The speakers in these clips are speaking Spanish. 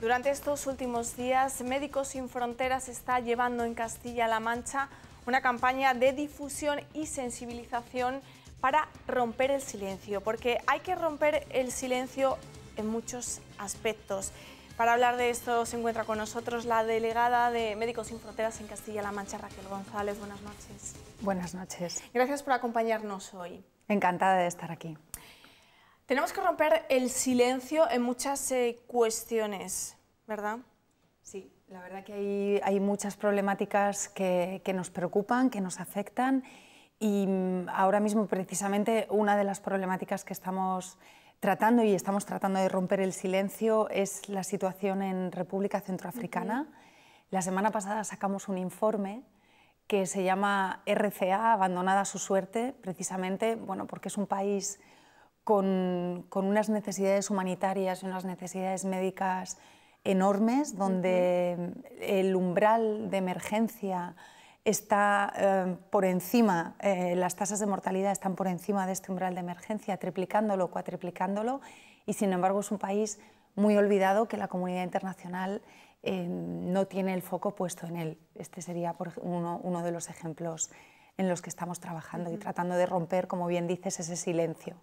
Durante estos últimos días, Médicos Sin Fronteras está llevando en Castilla-La Mancha una campaña de difusión y sensibilización para romper el silencio, porque hay que romper el silencio en muchos aspectos. Para hablar de esto se encuentra con nosotros la delegada de Médicos Sin Fronteras en Castilla-La Mancha, Raquel González. Buenas noches. Buenas noches. Gracias por acompañarnos hoy. Encantada de estar aquí. Tenemos que romper el silencio en muchas eh, cuestiones, ¿verdad? Sí, la verdad que hay, muchas problemáticas que, nos preocupan, que nos afectan y mm, ahora mismo precisamente una de las problemáticas que estamos tratando y estamos tratando de romper el silencio es la situación en República Centroafricana. La semana pasada sacamos un informe que se llama RCA, Abandonada a su suerte, precisamente bueno, porque es un país con, unas necesidades humanitarias y unas necesidades médicas enormes, donde el umbral de emergencia está eh, por encima, eh, las tasas de mortalidad están por encima de este umbral de emergencia, triplicándolo, cuatriplicándolo, y sin embargo es un país muy olvidado que la comunidad internacional eh, no tiene el foco puesto en él. Este sería uno, de los ejemplos en los que estamos trabajando y tratando de romper, como bien dices, ese silencio.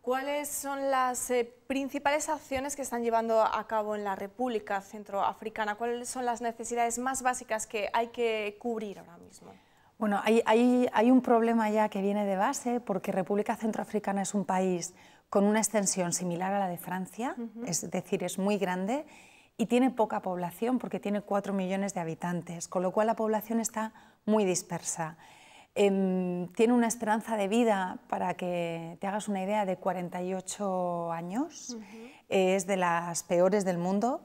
¿Cuáles son las eh, principales acciones que están llevando a cabo en la República Centroafricana? ¿Cuáles son las necesidades más básicas que hay que cubrir ahora mismo? Bueno, hay, un problema ya que viene de base porque República Centroafricana es un país con una extensión similar a la de Francia, es decir, es muy grande y tiene poca población porque tiene 4 millones de habitantes, con lo cual la población está muy dispersa. Em, tiene una esperanza de vida, para que te hagas una idea, de 48 años. Eh, es de las peores del mundo.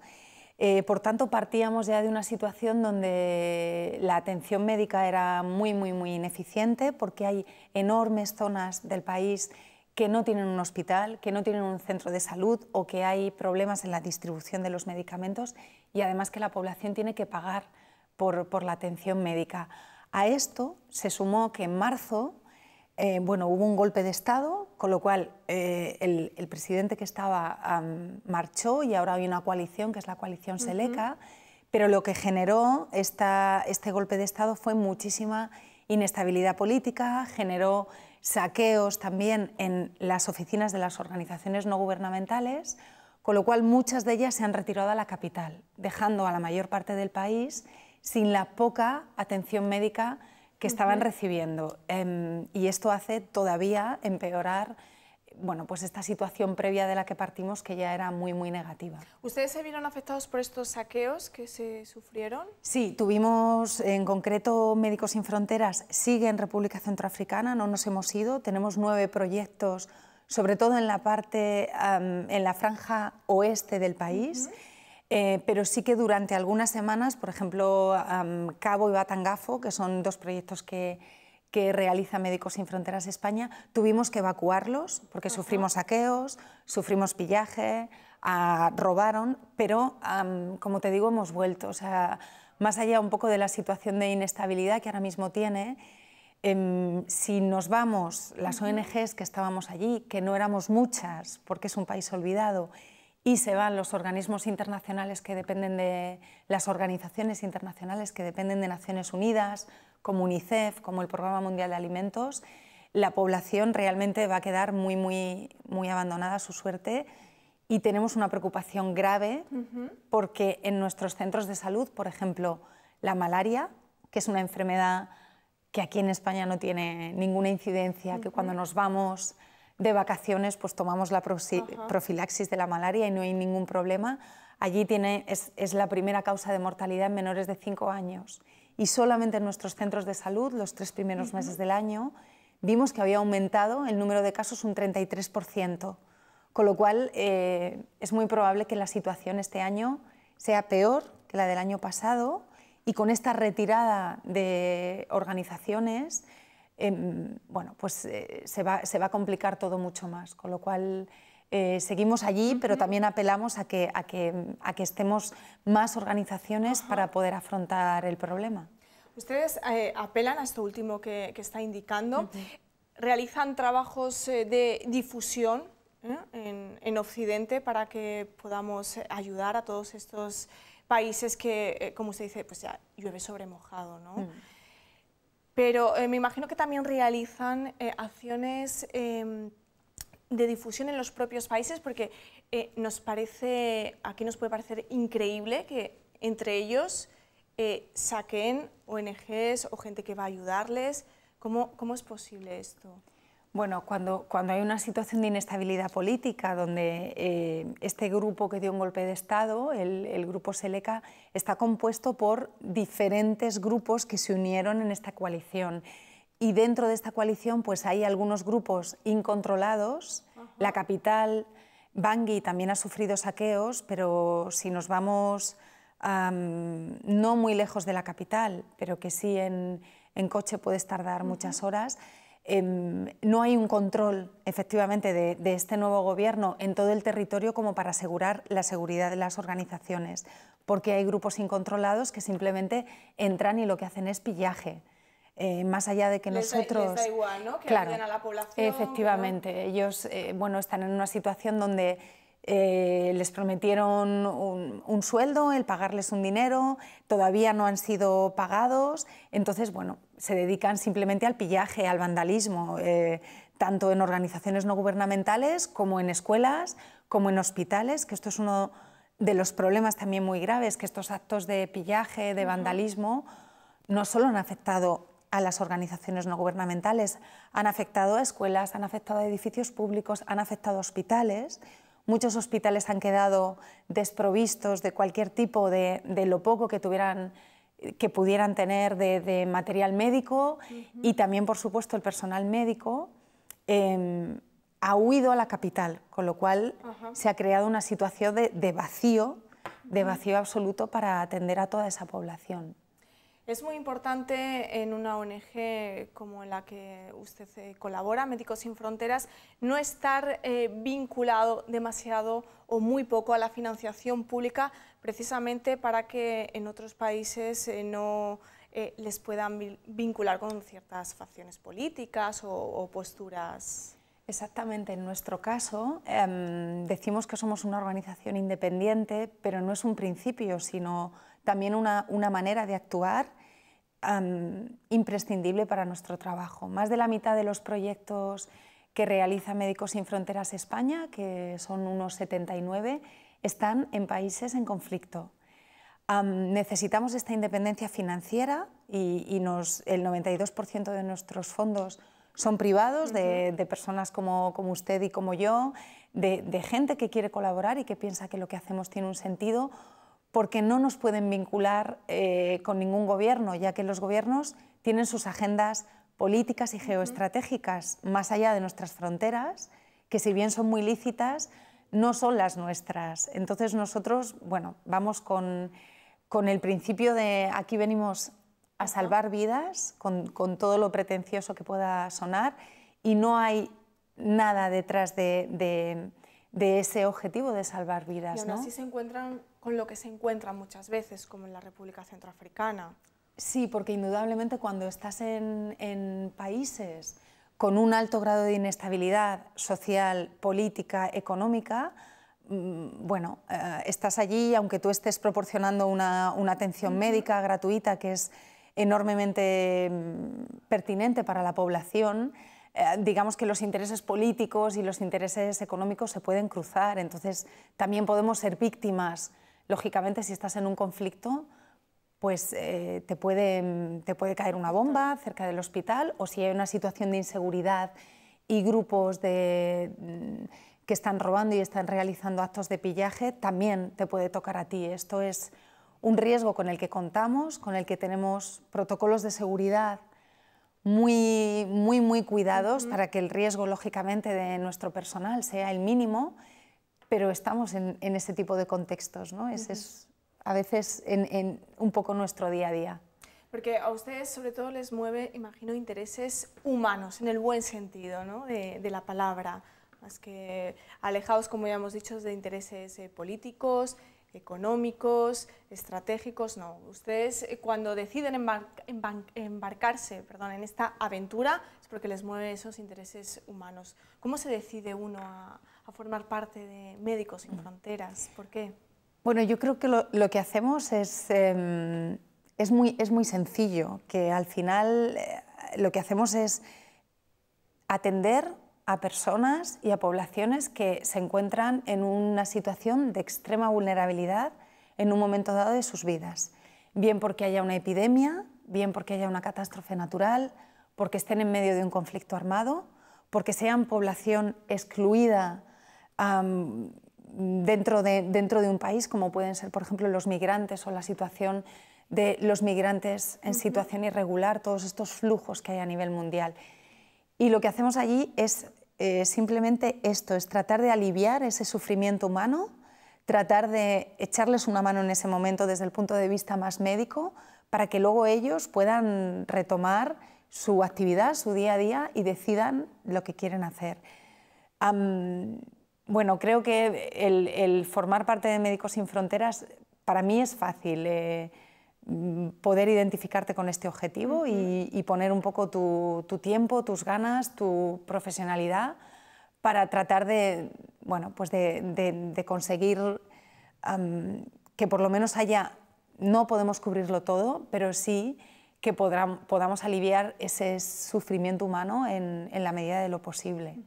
Eh, por tanto, partíamos ya de una situación donde la atención médica era muy, muy, muy ineficiente porque hay enormes zonas del país que no tienen un hospital, que no tienen un centro de salud o que hay problemas en la distribución de los medicamentos y además que la población tiene que pagar por la atención médica. A esto se sumó que en marzo eh, hubo un golpe de Estado, con lo cual eh, el, presidente que estaba marchó y ahora hay una coalición, que es la coalición Seleca, pero lo que generó este golpe de Estado fue muchísima inestabilidad política, generó saqueos también en las oficinas de las organizaciones no gubernamentales, con lo cual muchas de ellas se han retirado a la capital, dejando a la mayor parte del país sin la poca atención médica que estaban recibiendo. Em, y esto hace todavía empeorar bueno, pues esta situación previa de la que partimos que ya era muy, muy negativa. ¿Ustedes se vieron afectados por estos saqueos que se sufrieron? Sí, tuvimos en concreto Médicos Sin Fronteras, sigue en República Centroafricana, no nos hemos ido, tenemos nueve proyectos, sobre todo en la parte, en la franja oeste del país. Eh, pero sí que durante algunas semanas, por ejemplo, Cabo y Batangafo, que son dos proyectos que, realiza Médicos Sin Fronteras España, tuvimos que evacuarlos porque sufrimos saqueos, sufrimos pillaje, ah, robaron, pero como te digo, hemos vuelto. más allá un poco de la situación de inestabilidad que ahora mismo tiene, em, si nos vamos, las ONGs que estábamos allí, que no éramos muchas porque es un país olvidado, y se van los organismos internacionales que dependen de las organizaciones internacionales que dependen de Naciones Unidas, como UNICEF, como el Programa Mundial de Alimentos, la población realmente va a quedar muy muy muy abandonada a su suerte y tenemos una preocupación grave porque en nuestros centros de salud, por ejemplo, la malaria, que es una enfermedad que aquí en España no tiene ninguna incidencia, que cuando nos vamos de vacaciones pues tomamos la profilaxis de la malaria y no hay ningún problema. Allí tiene, es, la primera causa de mortalidad en menores de cinco años. Y solamente en nuestros centros de salud, los tres primeros meses del año, vimos que había aumentado el número de casos un 33%. Con lo cual, eh, es muy probable que la situación este año sea peor que la del año pasado. Y con esta retirada de organizaciones, Em, bueno, pues eh, se, va, se, va, a complicar todo mucho más. Con lo cual eh, seguimos allí, pero también apelamos a que, a que, a que estemos más organizaciones para poder afrontar el problema. Ustedes eh, apelan a esto último que, está indicando. ¿Realizan trabajos de difusión en, Occidente para que podamos ayudar a todos estos países que, como usted dice, pues ya llueve sobre mojado, ¿no? Mm. Pero eh, me imagino que también realizan eh, acciones em, de difusión en los propios países, porque eh, nos parece, aquí nos puede parecer increíble que entre ellos saquen ONGs o gente que va a ayudarles. cómo es posible esto? Bueno, cuando, cuando hay una situación de inestabilidad política, donde eh, este grupo que dio un golpe de Estado, el, grupo Seleca, está compuesto por diferentes grupos que se unieron en esta coalición. Y dentro de esta coalición pues hay algunos grupos incontrolados. La capital, Bangui, también ha sufrido saqueos, pero si nos vamos no muy lejos de la capital, pero que sí en, coche puedes tardar muchas horas, Em, no hay un control, efectivamente, de, este nuevo gobierno en todo el territorio como para asegurar la seguridad de las organizaciones, porque hay grupos incontrolados que simplemente entran y lo que hacen es pillaje. Eh, más allá de que nosotros... Efectivamente, ellos eh, bueno, están en una situación donde eh, les prometieron un, sueldo, el pagarles un dinero, todavía no han sido pagados, entonces, bueno, se dedican simplemente al pillaje, al vandalismo, eh, tanto en organizaciones no gubernamentales como en escuelas, como en hospitales, que esto es uno de los problemas también muy graves, que estos actos de pillaje, de vandalismo, no solo han afectado a las organizaciones no gubernamentales, han afectado a escuelas, han afectado a edificios públicos, han afectado a hospitales. Muchos hospitales han quedado desprovistos de cualquier tipo de, lo poco que que pudieran tener de, material médico y también, por supuesto, el personal médico em, ha huido a la capital, con lo cual se ha creado una situación de vacío, de vacío absoluto para atender a toda esa población. Es muy importante en una ONG como la que usted eh, colabora, Médicos Sin Fronteras, no estar eh, vinculado demasiado o muy poco a la financiación pública, precisamente para que en otros países eh, no les puedan vincular con ciertas facciones políticas o posturas. Exactamente, en nuestro caso em, decimos que somos una organización independiente, pero no es un principio, sino también una, una manera de actuar imprescindible para nuestro trabajo. Más de la mitad de los proyectos que realiza Médicos Sin Fronteras España, que son unos 79, están en países en conflicto. necesitamos esta independencia financiera y, y nos, el 92% de nuestros fondos son privados, de, de, personas como, como, usted y como yo, de, de gente que quiere colaborar y que piensa que lo que hacemos tiene un sentido porque no nos pueden vincular eh, con ningún gobierno, ya que los gobiernos tienen sus agendas políticas y geoestratégicas más allá de nuestras fronteras, que si bien son muy lícitas, no son las nuestras. Entonces nosotros, bueno, vamos con, el principio de aquí venimos a salvar vidas, con, todo lo pretencioso que pueda sonar, y no hay nada detrás de de ese objetivo de salvar vidas. Y aún así se encuentran con lo que se encuentran muchas veces, como en la República Centroafricana. Sí, porque indudablemente cuando estás en, países con un alto grado de inestabilidad social, política, económica, mm, bueno, eh, estás allí, aunque tú estés proporcionando una, atención médica gratuita que es enormemente mm, pertinente para la población, eh, digamos que los intereses políticos y los intereses económicos se pueden cruzar, entonces también podemos ser víctimas. Lógicamente, si estás en un conflicto, pues eh, te, puede, caer una bomba cerca del hospital o si hay una situación de inseguridad y grupos de, mm, que están robando y están realizando actos de pillaje, también te puede tocar a ti. Esto es un riesgo con el que contamos, con el que tenemos protocolos de seguridad muy, muy, muy cuidados para que el riesgo, lógicamente, de nuestro personal sea el mínimo, pero estamos en, ese tipo de contextos, ¿no? es a veces en, en un poco nuestro día a día. Porque a ustedes sobre todo les mueve, imagino, intereses humanos, en el buen sentido ¿no? de, de, la palabra, más que alejados, como ya hemos dicho, de intereses eh, políticos, económicos, estratégicos, no. Ustedes eh, cuando deciden embarcarse perdón, en esta aventura es porque les mueven esos intereses humanos. ¿Cómo se decide uno a, formar parte de Médicos Sin Fronteras? ¿Por qué? Bueno, yo creo que lo, que hacemos es, em, es, muy, es muy sencillo, que al final eh, lo que hacemos es atender a personas y a poblaciones que se encuentran en una situación de extrema vulnerabilidad en un momento dado de sus vidas, bien porque haya una epidemia, bien porque haya una catástrofe natural, porque estén en medio de un conflicto armado, porque sean población excluida dentro, de, dentro de un país, como pueden ser, por ejemplo, los migrantes o la situación de los migrantes en situación irregular, todos estos flujos que hay a nivel mundial. Y lo que hacemos allí es eh, simplemente esto, es tratar de aliviar ese sufrimiento humano, tratar de echarles una mano en ese momento desde el punto de vista más médico, para que luego ellos puedan retomar su actividad, su día a día y decidan lo que quieren hacer. bueno, creo que el, formar parte de Médicos Sin Fronteras para mí es fácil. Eh, poder identificarte con este objetivo y, poner un poco tu, tiempo, tus ganas, tu profesionalidad para tratar de, bueno, pues de, conseguir que por lo menos haya, no podemos cubrirlo todo, pero sí que podamos aliviar ese sufrimiento humano en, la medida de lo posible.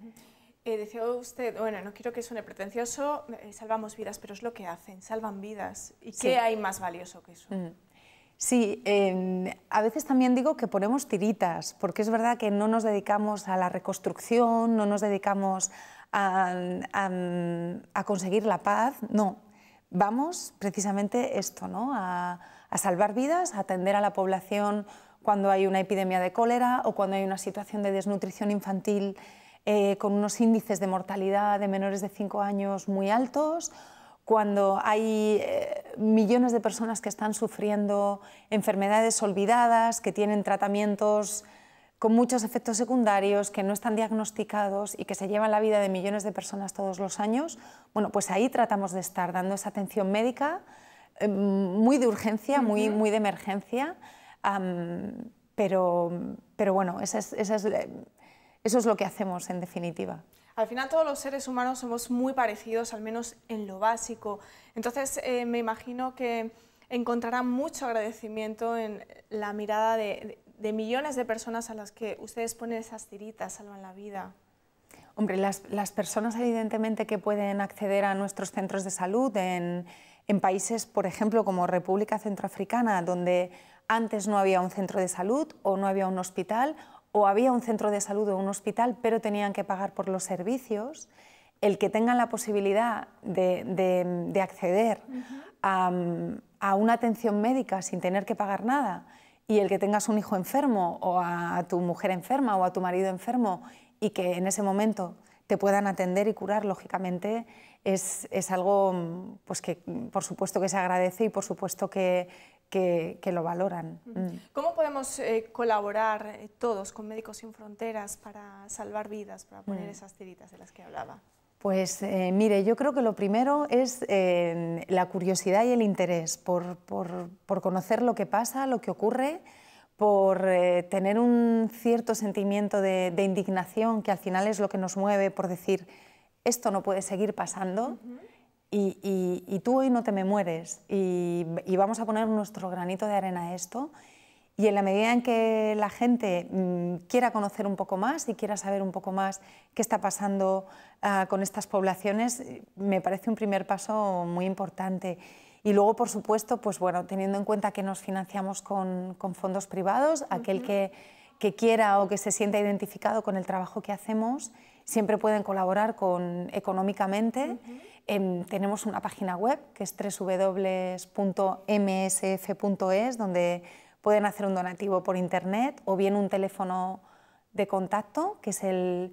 Eh, decía usted, bueno, no quiero que suene pretencioso, eh, salvamos vidas, pero es lo que hacen, salvan vidas. ¿Y qué hay más valioso que eso? Mm. Sí, em, a veces también digo que ponemos tiritas, porque es verdad que no nos dedicamos a la reconstrucción, no nos dedicamos a, conseguir la paz, no. Vamos precisamente esto, ¿no? A, salvar vidas, a atender a la población cuando hay una epidemia de cólera o cuando hay una situación de desnutrición infantil eh, con unos índices de mortalidad de menores de 5 años muy altos cuando hay eh, millones de personas que están sufriendo enfermedades olvidadas, que tienen tratamientos con muchos efectos secundarios, que no están diagnosticados y que se llevan la vida de millones de personas todos los años, bueno, pues ahí tratamos de estar dando esa atención médica em, muy de urgencia, muy, muy de emergencia, pero, bueno, eh, eso es lo que hacemos en definitiva. Al final todos los seres humanos somos muy parecidos, al menos en lo básico. Entonces eh, me imagino que encontrarán mucho agradecimiento en la mirada de, millones de personas a las que ustedes ponen esas tiritas, salvan la vida. Hombre, las, personas evidentemente que pueden acceder a nuestros centros de salud en países, por ejemplo, como República Centroafricana, donde antes no había un centro de salud o no había un hospital o había un centro de salud o un hospital, pero tenían que pagar por los servicios, el que tengan la posibilidad de, acceder a, una atención médica sin tener que pagar nada, y el que tengas un hijo enfermo o a tu mujer enferma o a tu marido enfermo y que en ese momento te puedan atender y curar, lógicamente, es, algo pues que por supuesto que se agradece y por supuesto que, que, lo valoran. Mm. ¿Cómo podemos eh, colaborar eh, todos con Médicos Sin Fronteras para salvar vidas, para poner mm. esas tiritas de las que hablaba? Pues eh, mire, yo creo que lo primero es la curiosidad y el interés por, por, por, conocer lo que pasa, lo que ocurre, por tener un cierto sentimiento de, indignación que al final es lo que nos mueve por decir esto no puede seguir pasando y, y, y, tú hoy no te me mueres y, vamos a poner nuestro granito de arena a esto. Y en la medida en que la gente mm, quiera conocer un poco más y quiera saber un poco más qué está pasando ah, con estas poblaciones, me parece un primer paso muy importante. Y luego, por supuesto, pues bueno, teniendo en cuenta que nos financiamos con, fondos privados, aquel que que quiera o que se sienta identificado con el trabajo que hacemos, siempre pueden colaborar con, económicamente. Em, tenemos una página web que es www.msf.es, e donde pueden hacer un donativo por internet o bien un teléfono de contacto, que es el,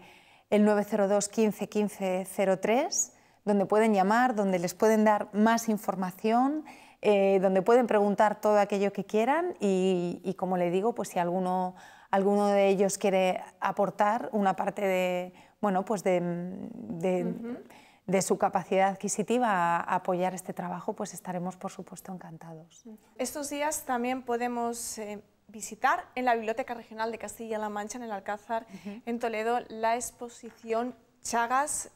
902 15 15 03, donde pueden llamar, donde les pueden dar más información, eh, donde pueden preguntar todo aquello que quieran y, y, como le digo, pues si alguno alguno de ellos quiere aportar una parte de, bueno, pues de, su capacidad adquisitiva a, apoyar este trabajo, pues estaremos, por supuesto, encantados. Estos días también podemos... Eh, visitar en la Biblioteca Regional de Castilla-La Mancha, en el Alcázar, en Toledo, la exposición Chagas,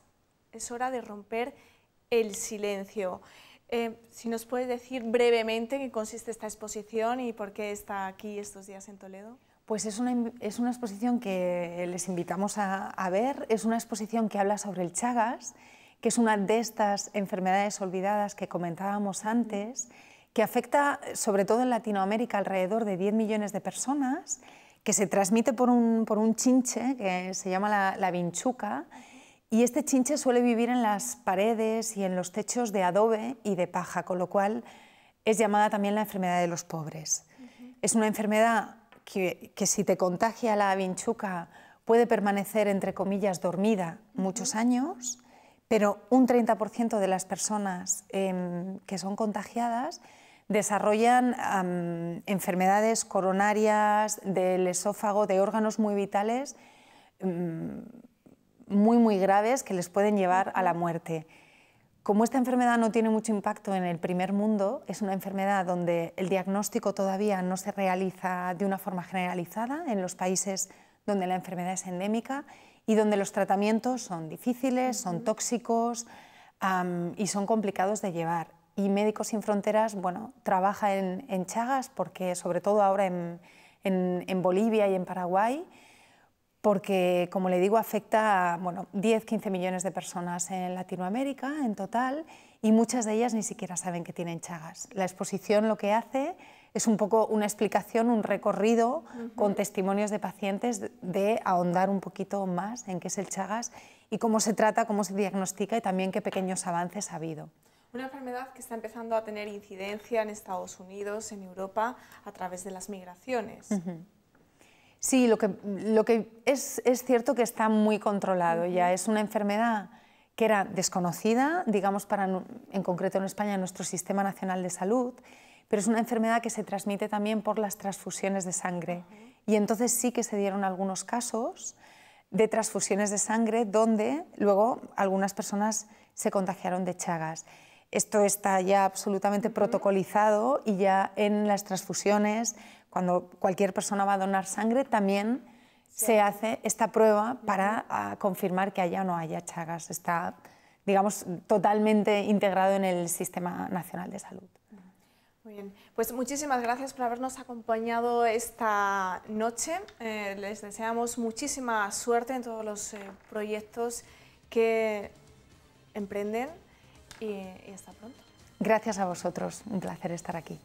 es hora de romper el silencio. Eh, si nos puede decir brevemente qué consiste esta exposición y por qué está aquí estos días en Toledo. Pues es una, exposición que les invitamos a, ver, es una exposición que habla sobre el Chagas, que es una de estas enfermedades olvidadas que comentábamos antes, que afecta sobre todo en Latinoamérica alrededor de 10 millones de personas, que se transmite por un, por un chinche que se llama la, vinchuca, y este chinche suele vivir en las paredes y en los techos de adobe y de paja, con lo cual es llamada también la enfermedad de los pobres. Es una enfermedad que, si te contagia la vinchuca puede permanecer, entre comillas, dormida muchos años, pero un 30% de las personas em, que son contagiadas desarrollan enfermedades coronarias, del esófago, de órganos muy vitales, em, muy, muy graves que les pueden llevar a la muerte como esta enfermedad no tiene mucho impacto en el primer mundo, es una enfermedad donde el diagnóstico todavía no se realiza de una forma generalizada en los países donde la enfermedad es endémica y donde los tratamientos son difíciles, son tóxicos y son complicados de llevar. Y Médicos Sin Fronteras bueno, trabaja en, Chagas, porque sobre todo ahora en Bolivia y en Paraguay, porque, como le digo, afecta a bueno, 10-15 millones de personas en Latinoamérica en total y muchas de ellas ni siquiera saben que tienen chagas. La exposición lo que hace es un poco una explicación, un recorrido con testimonios de pacientes de, ahondar un poquito más en qué es el chagas y cómo se trata, cómo se diagnostica y también qué pequeños avances ha habido. Una enfermedad que está empezando a tener incidencia en Estados Unidos, en Europa, a través de las migraciones. Sí, lo que, lo que es, cierto que está muy controlado ya. Es una enfermedad que era desconocida, digamos, para, en concreto en España, en nuestro Sistema Nacional de Salud, pero es una enfermedad que se transmite también por las transfusiones de sangre. Y entonces sí que se dieron algunos casos de transfusiones de sangre donde luego algunas personas se contagiaron de chagas. Esto está ya absolutamente protocolizado y ya en las transfusiones cuando cualquier persona va a donar sangre, también se hace esta prueba para ah, confirmar que haya o no haya chagas. Está, digamos, totalmente integrado en el Sistema Nacional de Salud. Muy bien, pues muchísimas gracias por habernos acompañado esta noche. Eh, les deseamos muchísima suerte en todos los eh, proyectos que emprenden y, y hasta pronto. Gracias a vosotros, un placer estar aquí.